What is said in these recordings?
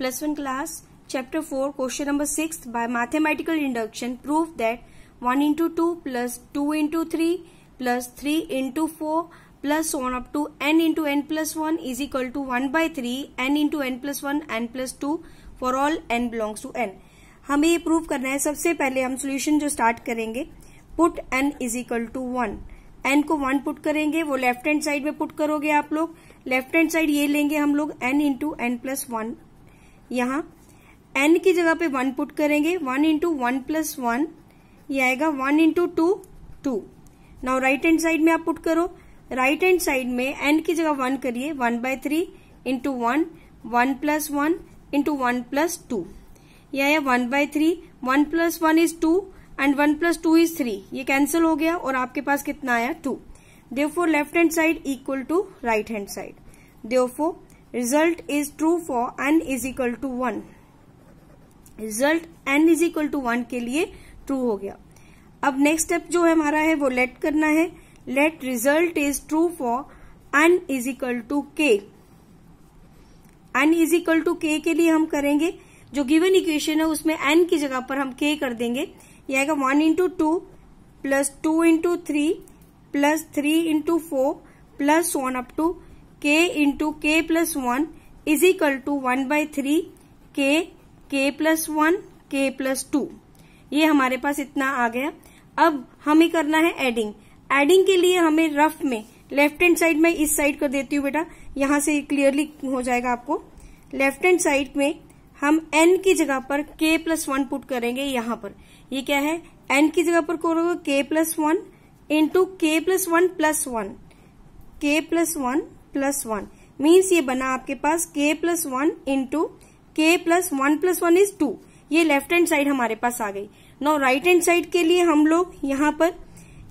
plus one class chapter four question number six by mathematical induction proof that one into two plus two into three plus three into four plus one up to n into n plus one is equal to one by three n into n plus one n plus two for all n belongs to N हमें ये prove करना है सबसे पहले हम solution जो start करेंगे put n is equal to one n को वन पुट करेंगे वो लेफ्ट हैंड साइड में पुट करोगे आप लोग लेफ्ट हैंड साइड ये लेंगे हम लोग n into n plus one यहाँ एन की जगह पे वन पुट करेंगे one into one plus one ये आएगा one into two two now right hand side में आप पुट करो राइट हैंड साइड में एन की जगह वन करिए one by three into one one plus one into one plus two यह आया one by three one plus one is two and one plus two is three ये cancel हो गया और आपके पास कितना आया two therefore left hand side equal to right hand side therefore result is true for n is equal to one result n is equal to one के लिए ट्रू हो गया अब नेक्स्ट स्टेप जो है हमारा है वो लेट करना है let result is true for n is equal to k n is equal to k के लिए हम करेंगे जो गिवन इक्वेशन है उसमें n की जगह पर हम k कर देंगे यह आएगा one into two plus two into three plus three into four plus one up to k into के plus one is equal to one by three k k plus one के प्लस टू ये हमारे पास इतना आ गया अब हमें करना है एडिंग एडिंग के लिए हमें रफ में लेफ्ट हैंड साइड में इस साइड कर देती हूँ बेटा यहाँ से क्लियरली हो जाएगा आपको लेफ्ट हैंड साइड में हम एन की जगह पर के प्लस वन पुट करेंगे यहाँ पर ये क्या है एन की जगह पर करोगे के प्लस वन इंटू के प्लस वन प्लस वन के plus one plus one means ये बना आपके पास के प्लस वन इंटू के plus one plus one is two ये लेफ्ट हैंड साइड हमारे पास आ गई नो राइट हैंड साइड के लिए हम लोग यहाँ पर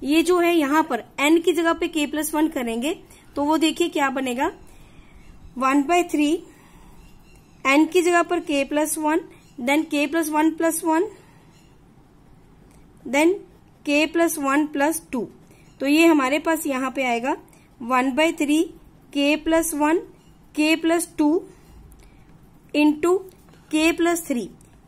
ये जो है यहाँ पर एन की जगह पे के प्लस वन करेंगे तो वो देखिए क्या बनेगा वन बाय थ्री एन की जगह पर k plus one then k plus one plus one then k plus one plus two तो ये हमारे पास यहाँ पे आएगा वन बाय थ्री के प्लस वन के प्लस टू इंटू के प्लस थ्री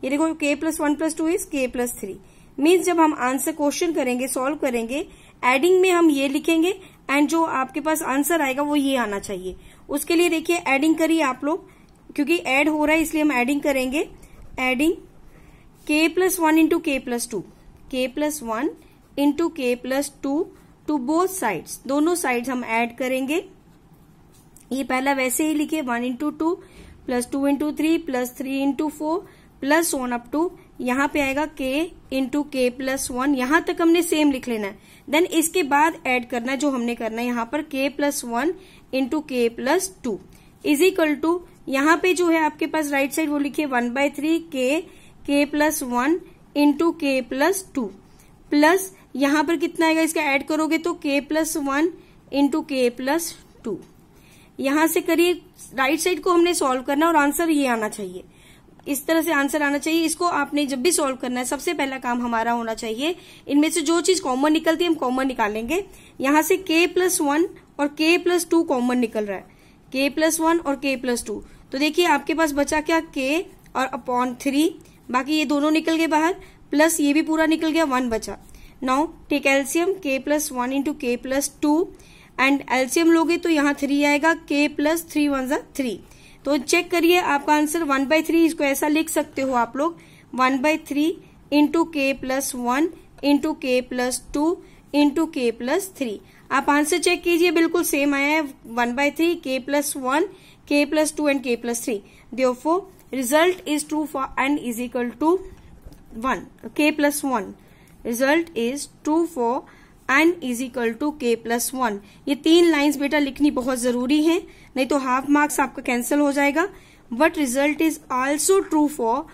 ये देखो k plus one plus two is k plus three means जब हम आंसर क्वेश्चन करेंगे सॉल्व करेंगे एडिंग में हम ये लिखेंगे एंड जो आपके पास आंसर आएगा वो ये आना चाहिए उसके लिए देखिए एडिंग करिए आप लोग क्योंकि एड हो रहा है इसलिए हम एडिंग करेंगे adding k plus one into के प्लस टू के प्लस वन इंटू के plus two two both sides दोनों साइड्स हम ऐड करेंगे ये पहला वैसे ही लिखे one into two plus two into three plus three into four plus one up to यहाँ पे आएगा के इंटू के प्लस वन यहां तक हमने सेम लिख लेना है देन इसके बाद एड करना जो हमने करना है यहाँ पर के प्लस वन इंटू के plus two is equal to यहाँ पे जो है आपके पास राइट साइड वो लिखिए one by three k k plus one into के प्लस टू प्लस यहाँ पर कितना आएगा इसका एड करोगे तो के प्लस वन इंटू के प्लस टू यहाँ से करिए राइट साइड को हमने सॉल्व करना और आंसर ये आना चाहिए इस तरह से आंसर आना चाहिए इसको आपने जब भी सॉल्व करना है सबसे पहला काम हमारा होना चाहिए इनमें से जो चीज कॉमन निकलती है हम कॉमन निकालेंगे यहां से के प्लस वन और के प्लस टू कॉमन निकल रहा है के प्लस वन और के प्लस टू तो देखिए आपके पास बचा क्या के और अपॉन थ्री बाकी ये दोनों निकल गए बाहर प्लस ये भी पूरा निकल गया वन बचा now take LCM k plus one into के प्लस टू एंड एल्सियम लोगे तो यहाँ थ्री आएगा के प्लस थ्री वन जा थ्री तो चेक करिए आपका आंसर वन बाय थ्री इसको ऐसा लिख सकते हो आप लोग वन बाय थ्री इंटू के प्लस वन इंटू के प्लस टू इंटू के प्लस थ्री आप आंसर चेक कीजिए बिल्कुल सेम आया है वन बाय थ्री के प्लस वन के plus two and K plus three दियोफो result is true for N is equal to one के plus one result is true for N is equal to के plus one ये तीन lines बेटा लिखनी बहुत जरूरी है नहीं तो हाफ मार्क्स आपका कैंसिल हो जाएगा but result is also true for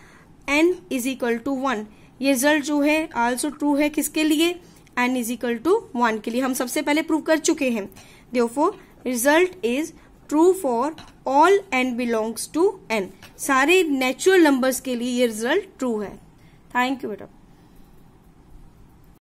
N is equal to one ये रिजल्ट जो है ऑल्सो ट्रू है किसके लिए n is equal to one के लिए हम सबसे पहले प्रूव कर चुके हैं for result is true for all n belongs to N सारे नेचुरल नंबर्स के लिए ये रिजल्ट ट्रू है थैंक यू बेटा